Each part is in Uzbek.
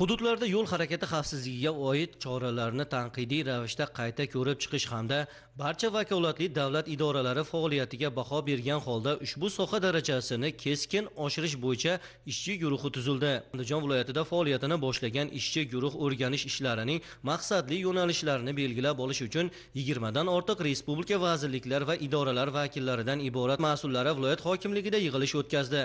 hududlarda yo'l harakati xavfsizligiga oid choralarni tanqidiy ravishda qayta ko'rib chiqish hamda barcha vakolatli davlat idoralari faoliyatiga baho bergan holda ushbu soha darajasini keskin oshirish bo'yicha ishchi guruhi tuzildi andijon viloyatida faoliyatini boshlagan ishchi guruh o'rganish ishlarining maqsadli yo'nalishlarini belgilab olish uchun yigirmadan ortiq respublika vazirliklar va idoralar vakillaridan iborat mas'ullari viloyat hokimligida yig'ilish o'tkazdi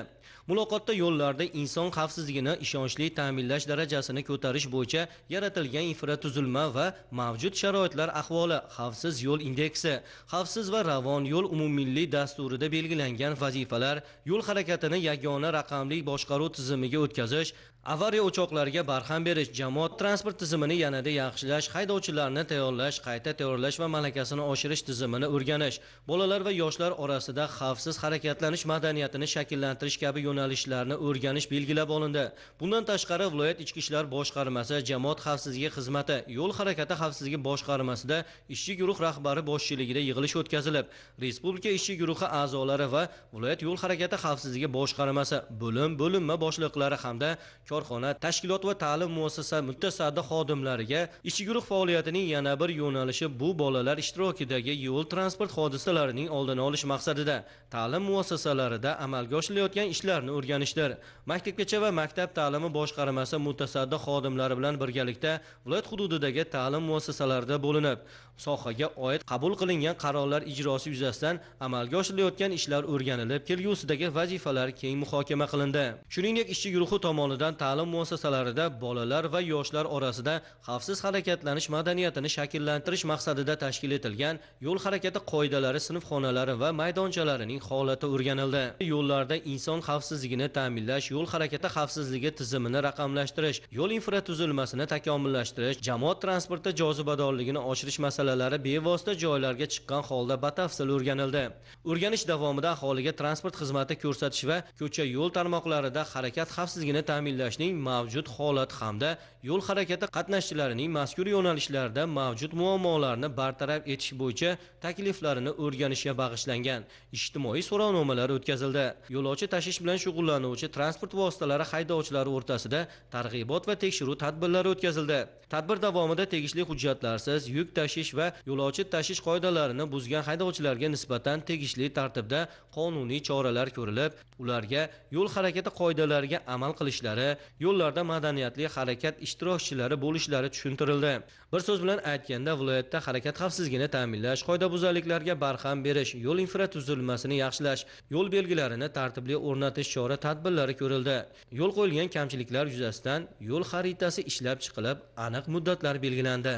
muloqotda yo'llarda inson xavfsizligini ishonchli ta'minlash darajasi darajasini ko'tarish bo'yicha yaratilgan infratuzilma va mavjud sharoitlar ahvoli xavfsiz yo'l indeksi xavfsiz va ravon yo'l umummilliy dasturida belgilangan vazifalar yo'l harakatini yagona raqamli boshqaruv tizimiga o'tkazish avariya o'choqlariga barham berish jamoat transport tizimini yanada yaxshilash haydovchilarni tayyorlash qayta tayyorlash va malakasini oshirish tizimini o'rganish bolalar va yoshlar orasida xavfsiz harakatlanish madaniyatini shakllantirish kabi yo'nalishlarni o'rganish belgilab olindi bundan tashqari viloyat ichki ishlar boshqarmasi jamoat xavfsizligi xizmati yo'l harakati xavfsizligi boshqarmasida ishchi guruh rahbari boshchiligida yig'ilish o'tkazilib respublika ishchi guruhi a'zolari va viloyat yo'l harakati xavfsizligi boshqarmasi bo'lim bo'linma boshliqlari hamda korxona tashkilot va ta'lim muassasa mutasaddi xodimlariga ishchi guruh faoliyatining yana bir yo'nalishi bu bolalar ishtirokidagi yo'l transport hodisalarining oldini olish maqsadida ta'lim muassasalarida amalga oshirilayotgan ishlarni o'rganishdir maktabgacha va maktab ta'limi boshqarmasi mutasa maqsadda xodimlari bilan birgalikda viloyat hududidagi ta'lim muassasalarida bo'linib sohaga oid qabul qilingan qarorlar ijrosi yuzasidan amalga oshirilayotgan ishlar o'rganilib kelgusidagi vazifalar keng muhokama qilindi shuningdek ishchi guruhi tomonidan ta'lim muassasalarida bolalar va yoshlar orasida xavfsiz harakatlanish madaniyatini shakllantirish maqsadida tashkil etilgan yo'l harakati qoidalari xonalari va maydonchalarining holati o'rganildi yo'llarda inson xavfsizligini ta'minlash yo'l harakati xavfsizligi tizimini raqamlashtirish yo'l infratuzilmasini takomillashtirish jamoat transporti jozibadorligini oshirish masalalari bevosita joylarga chiqqan holda batafsil o'rganildi o'rganish davomida aholiga transport xizmati ko'rsatish va ko'cha yo'l tarmoqlarida harakat xavfsizligini ta'minlashning mavjud holati hamda yo'l harakati qatnashchilarining mazkur yo'nalishlarda mavjud muammolarni bartaraf etish bo'yicha takliflarini o'rganishga bag'ishlangan ijtimoiy so'rovnomalar o'tkazildi yo'lovchi tashish bilan shug'ullanuvchi transport vositalari haydovchilari o'rtasida targ'ibot va tekshiruv tadbirlari o'tkazildi tadbir davomida tegishli hujjatlarsiz yuk tashish va yo'lovchi tashish qoidalarini buzgan haydovchilarga nisbatan tegishli tartibda qonuniy choralar ko'rilib ularga yo'l harakati qoidalariga amal qilishlari yo'llarda madaniyatli harakat ishtirokchilari bo'lishlari tushuntirildi bir so'z bilan aytganda viloyatda harakat xavfsizligini ta'minlash qoidabuzarliklarga barham berish yo'l infratuzilmasini yaxshilash yo'l belgilarini tartibli o'rnatish chora tadbirlari ko'rildi yo'l qo'yilgan kamchiliklar yuzasidan yo'l xaritasi ishlab chiqilib aniq muddatlar belgilandi